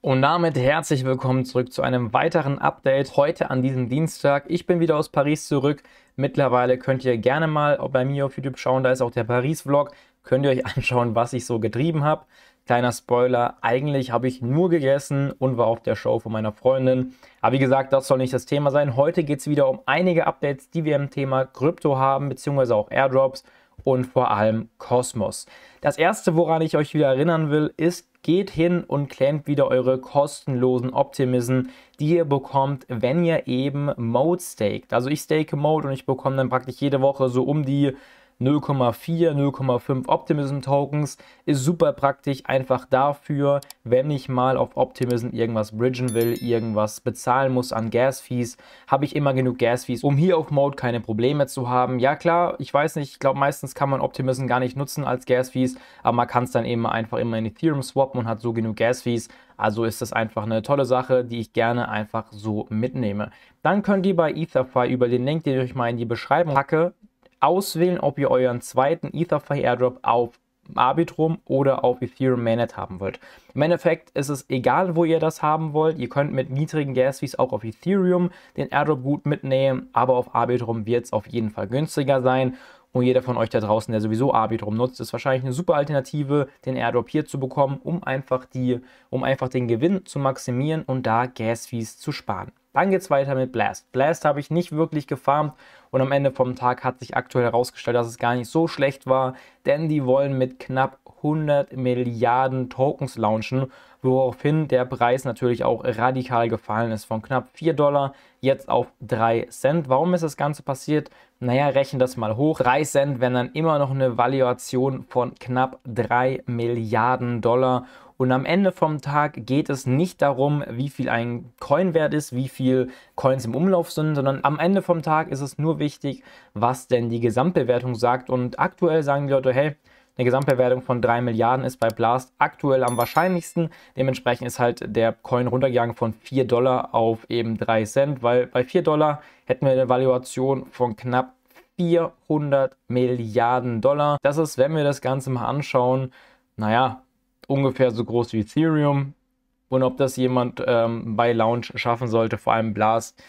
Und damit herzlich willkommen zurück zu einem weiteren Update heute an diesem Dienstag. Ich bin wieder aus Paris zurück. Mittlerweile könnt ihr gerne mal bei mir auf YouTube schauen, da ist auch der Paris-Vlog. Könnt ihr euch anschauen, was ich so getrieben habe. Kleiner Spoiler, eigentlich habe ich nur gegessen und war auf der Show von meiner Freundin. Aber wie gesagt, das soll nicht das Thema sein. Heute geht es wieder um einige Updates, die wir im Thema Krypto haben, beziehungsweise auch Airdrops und vor allem Kosmos. Das erste, woran ich euch wieder erinnern will, ist geht hin und claimt wieder eure kostenlosen Optimismen, die ihr bekommt, wenn ihr eben Mode staked. Also ich stake Mode und ich bekomme dann praktisch jede Woche so um die 0,4, 0,5 Optimism Tokens. Ist super praktisch, einfach dafür, wenn ich mal auf Optimism irgendwas bridgen will, irgendwas bezahlen muss an Gas Fees, habe ich immer genug Gas Fees, um hier auf Mode keine Probleme zu haben. Ja klar, ich weiß nicht, ich glaube meistens kann man Optimism gar nicht nutzen als Gas Fees, aber man kann es dann eben einfach immer in Ethereum swappen und hat so genug Gas Fees, also ist das einfach eine tolle Sache, die ich gerne einfach so mitnehme. Dann könnt ihr bei EtherFi über den Link, den ich euch mal in die Beschreibung packe, auswählen, ob ihr euren zweiten Etherfy Airdrop auf Arbitrum oder auf Ethereum Mainnet haben wollt. Im Endeffekt ist es egal, wo ihr das haben wollt. Ihr könnt mit niedrigen Gas Fees auch auf Ethereum den Airdrop gut mitnehmen, aber auf Arbitrum wird es auf jeden Fall günstiger sein. Und jeder von euch da draußen, der sowieso Arbitrum nutzt, ist wahrscheinlich eine super Alternative, den Airdrop hier zu bekommen, um einfach, die, um einfach den Gewinn zu maximieren und da Gas Fees zu sparen. Dann geht es weiter mit Blast. Blast habe ich nicht wirklich gefarmt und am Ende vom Tag hat sich aktuell herausgestellt, dass es gar nicht so schlecht war, denn die wollen mit knapp 100 Milliarden Tokens launchen, woraufhin der Preis natürlich auch radikal gefallen ist, von knapp 4 Dollar jetzt auf 3 Cent. Warum ist das Ganze passiert? Naja, rechnen das mal hoch. 3 Cent wären dann immer noch eine Valuation von knapp 3 Milliarden Dollar und am Ende vom Tag geht es nicht darum, wie viel ein Coin wert ist, wie viel Coins im Umlauf sind, sondern am Ende vom Tag ist es nur wichtig, was denn die Gesamtbewertung sagt. Und aktuell sagen die Leute, hey, eine Gesamtbewertung von 3 Milliarden ist bei Blast aktuell am wahrscheinlichsten. Dementsprechend ist halt der Coin runtergegangen von 4 Dollar auf eben 3 Cent, weil bei 4 Dollar hätten wir eine Valuation von knapp 400 Milliarden Dollar. Das ist, wenn wir das Ganze mal anschauen, naja, ungefähr so groß wie Ethereum. Und ob das jemand ähm, bei Launch schaffen sollte, vor allem Blast,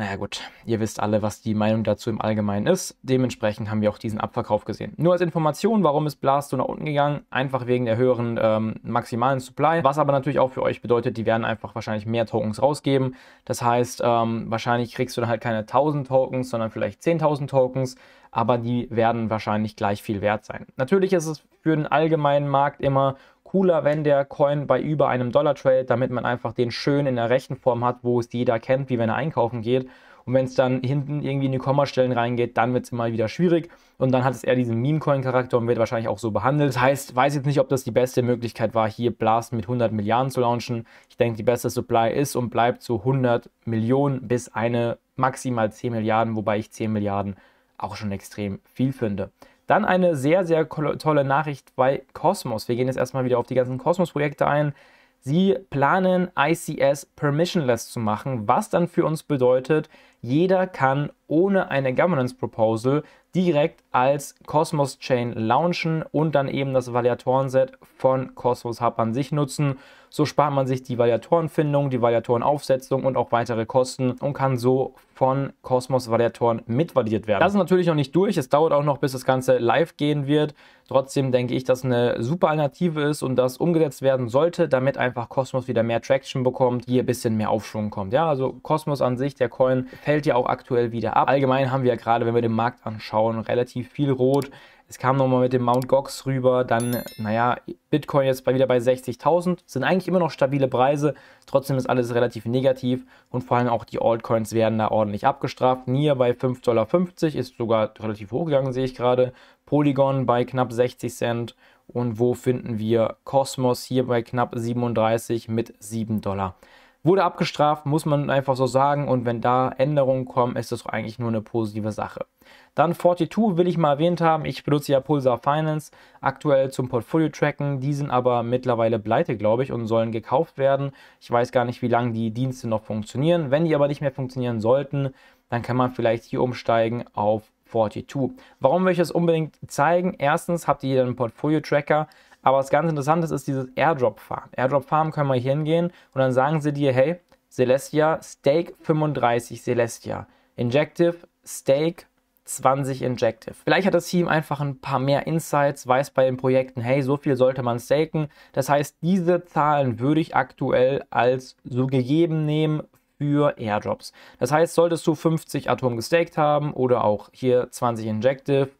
naja gut, ihr wisst alle, was die Meinung dazu im Allgemeinen ist. Dementsprechend haben wir auch diesen Abverkauf gesehen. Nur als Information, warum ist Blast so nach unten gegangen? Einfach wegen der höheren ähm, maximalen Supply. Was aber natürlich auch für euch bedeutet, die werden einfach wahrscheinlich mehr Tokens rausgeben. Das heißt, ähm, wahrscheinlich kriegst du dann halt keine 1000 Tokens, sondern vielleicht 10.000 Tokens. Aber die werden wahrscheinlich gleich viel wert sein. Natürlich ist es für den allgemeinen Markt immer cooler, wenn der Coin bei über einem Dollar trade, damit man einfach den schön in der rechten Form hat, wo es jeder kennt, wie wenn er einkaufen geht. Und wenn es dann hinten irgendwie in die Kommastellen reingeht, dann wird es mal wieder schwierig. Und dann hat es eher diesen Meme-Coin-Charakter und wird wahrscheinlich auch so behandelt. Das heißt, weiß jetzt nicht, ob das die beste Möglichkeit war, hier Blast mit 100 Milliarden zu launchen. Ich denke, die beste Supply ist und bleibt so 100 Millionen bis eine maximal 10 Milliarden, wobei ich 10 Milliarden auch schon extrem viel finde. Dann eine sehr, sehr tolle Nachricht bei Cosmos. Wir gehen jetzt erstmal wieder auf die ganzen Cosmos-Projekte ein. Sie planen ICS permissionless zu machen, was dann für uns bedeutet, jeder kann ohne eine Governance Proposal direkt als Cosmos Chain launchen und dann eben das Validatoren-Set von Cosmos Hub an sich nutzen. So spart man sich die Validatorenfindung, die Validatorenaufsetzung und auch weitere Kosten und kann so von Cosmos Validatoren mitvalidiert werden. Das ist natürlich noch nicht durch. Es dauert auch noch, bis das Ganze live gehen wird. Trotzdem denke ich, dass eine super Alternative ist und das umgesetzt werden sollte, damit einfach Cosmos wieder mehr Traction bekommt, hier ein bisschen mehr Aufschwung kommt. Ja, also Cosmos an sich, der Coin, fällt ja auch aktuell wieder ab. Allgemein haben wir ja gerade, wenn wir den Markt anschauen, relativ viel Rot. Es kam nochmal mit dem Mount Gox rüber, dann, naja, Bitcoin jetzt wieder bei 60.000, sind eigentlich immer noch stabile Preise, trotzdem ist alles relativ negativ und vor allem auch die Altcoins werden da ordentlich abgestraft. Nier bei 5,50 Dollar ist sogar relativ hochgegangen, sehe ich gerade. Polygon bei knapp 60 Cent und wo finden wir Cosmos hier bei knapp 37 mit 7 Dollar wurde abgestraft, muss man einfach so sagen. Und wenn da Änderungen kommen, ist das eigentlich nur eine positive Sache. Dann 42 will ich mal erwähnt haben. Ich benutze ja Pulsar Finance aktuell zum Portfolio-Tracken. Die sind aber mittlerweile pleite, glaube ich, und sollen gekauft werden. Ich weiß gar nicht, wie lange die Dienste noch funktionieren. Wenn die aber nicht mehr funktionieren sollten, dann kann man vielleicht hier umsteigen auf 42. Warum will ich das unbedingt zeigen? Erstens habt ihr hier einen Portfolio-Tracker aber was ganz interessant ist, ist dieses Airdrop Farm. Airdrop Farm können wir hier hingehen und dann sagen sie dir, hey, Celestia, Stake 35 Celestia, Injective, Stake 20 Injective. Vielleicht hat das Team einfach ein paar mehr Insights, weiß bei den Projekten, hey, so viel sollte man staken. Das heißt, diese Zahlen würde ich aktuell als so gegeben nehmen für Airdrops. Das heißt, solltest du 50 Atom gestaked haben oder auch hier 20 Injective,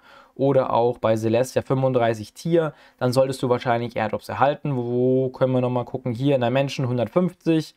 oder auch bei Celestia 35 Tier, dann solltest du wahrscheinlich Airdrops erhalten. Wo können wir nochmal gucken? Hier in der Menschen 150,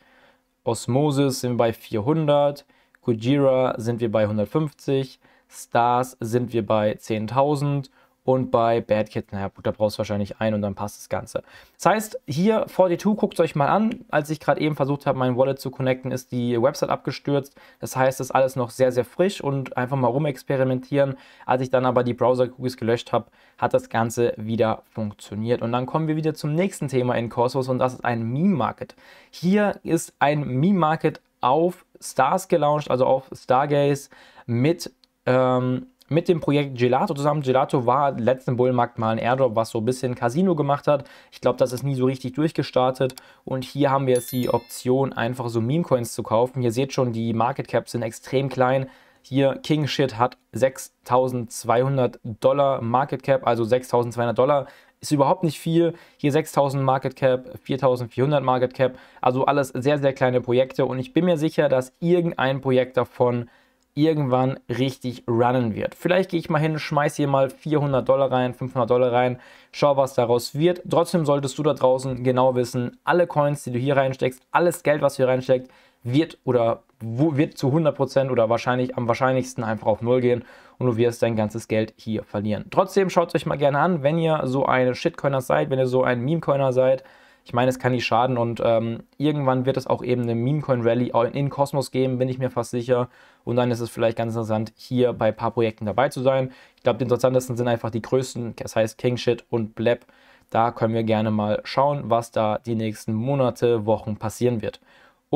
Osmosis sind wir bei 400, Kujira sind wir bei 150, Stars sind wir bei 10.000 und bei Bad Kids, naja, gut, da brauchst du wahrscheinlich ein und dann passt das Ganze. Das heißt, hier 42, guckt es euch mal an. Als ich gerade eben versucht habe, mein Wallet zu connecten, ist die Website abgestürzt. Das heißt, es ist alles noch sehr, sehr frisch und einfach mal rumexperimentieren. Als ich dann aber die Browser-Cookies gelöscht habe, hat das Ganze wieder funktioniert. Und dann kommen wir wieder zum nächsten Thema in Corsos und das ist ein Meme-Market. Hier ist ein Meme-Market auf Stars gelauncht, also auf Stargaze mit. Ähm, mit dem Projekt Gelato zusammen. Gelato war letzten Bullmarkt mal ein Airdrop, was so ein bisschen Casino gemacht hat. Ich glaube, das ist nie so richtig durchgestartet. Und hier haben wir jetzt die Option, einfach so Meme-Coins zu kaufen. Ihr seht schon, die Market Caps sind extrem klein. Hier King Shit hat 6200 Dollar Market Cap, also 6200 Dollar. Ist überhaupt nicht viel. Hier 6000 Market Cap, 4400 Market Cap. Also alles sehr, sehr kleine Projekte. Und ich bin mir sicher, dass irgendein Projekt davon irgendwann richtig runnen wird. Vielleicht gehe ich mal hin, schmeiße hier mal 400 Dollar rein, 500 Dollar rein, schau, was daraus wird. Trotzdem solltest du da draußen genau wissen, alle Coins, die du hier reinsteckst, alles Geld, was du hier reinsteckst, wird oder wo wird zu 100% oder wahrscheinlich am wahrscheinlichsten einfach auf Null gehen und du wirst dein ganzes Geld hier verlieren. Trotzdem schaut es euch mal gerne an, wenn ihr so eine Shitcoiner seid, wenn ihr so ein Memecoiner seid, ich meine, es kann nicht schaden und ähm, irgendwann wird es auch eben eine Memecoin-Rally in Kosmos geben, bin ich mir fast sicher. Und dann ist es vielleicht ganz interessant, hier bei ein paar Projekten dabei zu sein. Ich glaube, die interessantesten sind einfach die größten, das heißt Kingshit und Blab. Da können wir gerne mal schauen, was da die nächsten Monate, Wochen passieren wird.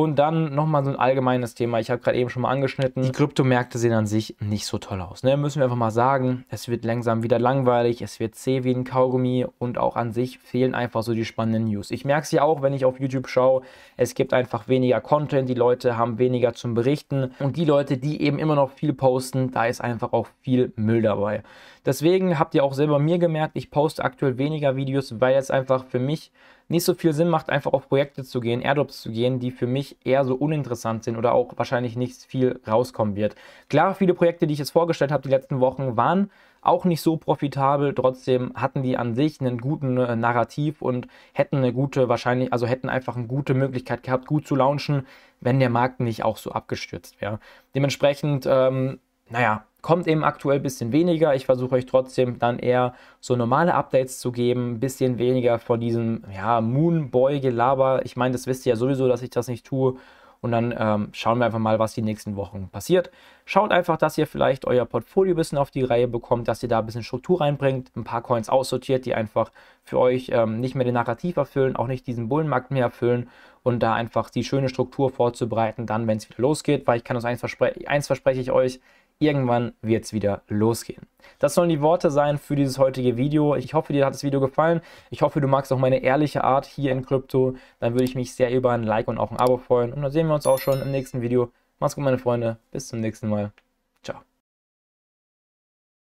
Und dann nochmal so ein allgemeines Thema. Ich habe gerade eben schon mal angeschnitten. Die Kryptomärkte sehen an sich nicht so toll aus. Ne? Müssen wir einfach mal sagen. Es wird langsam wieder langweilig. Es wird zäh wie ein Kaugummi. Und auch an sich fehlen einfach so die spannenden News. Ich merke es ja auch, wenn ich auf YouTube schaue. Es gibt einfach weniger Content. Die Leute haben weniger zum Berichten. Und die Leute, die eben immer noch viel posten, da ist einfach auch viel Müll dabei. Deswegen habt ihr auch selber mir gemerkt, ich poste aktuell weniger Videos, weil es einfach für mich nicht so viel Sinn macht, einfach auf Projekte zu gehen, Airdrops zu gehen, die für mich eher so uninteressant sind oder auch wahrscheinlich nicht viel rauskommen wird. Klar, viele Projekte, die ich jetzt vorgestellt habe die letzten Wochen, waren auch nicht so profitabel, trotzdem hatten die an sich einen guten äh, Narrativ und hätten eine gute, wahrscheinlich, also hätten einfach eine gute Möglichkeit gehabt, gut zu launchen, wenn der Markt nicht auch so abgestürzt wäre. Dementsprechend, ähm, naja, kommt eben aktuell ein bisschen weniger. Ich versuche euch trotzdem dann eher so normale Updates zu geben, ein bisschen weniger von diesem ja, Moonboy-Gelaber. Ich meine, das wisst ihr ja sowieso, dass ich das nicht tue. Und dann ähm, schauen wir einfach mal, was die nächsten Wochen passiert. Schaut einfach, dass ihr vielleicht euer Portfolio ein bisschen auf die Reihe bekommt, dass ihr da ein bisschen Struktur reinbringt, ein paar Coins aussortiert, die einfach für euch ähm, nicht mehr den Narrativ erfüllen, auch nicht diesen Bullenmarkt mehr erfüllen und da einfach die schöne Struktur vorzubereiten, dann, wenn es wieder losgeht. Weil ich kann uns eins, verspre eins verspreche ich euch, irgendwann wird es wieder losgehen. Das sollen die Worte sein für dieses heutige Video. Ich hoffe, dir hat das Video gefallen. Ich hoffe, du magst auch meine ehrliche Art hier in Krypto. Dann würde ich mich sehr über ein Like und auch ein Abo freuen. Und dann sehen wir uns auch schon im nächsten Video. Mach's gut, meine Freunde. Bis zum nächsten Mal.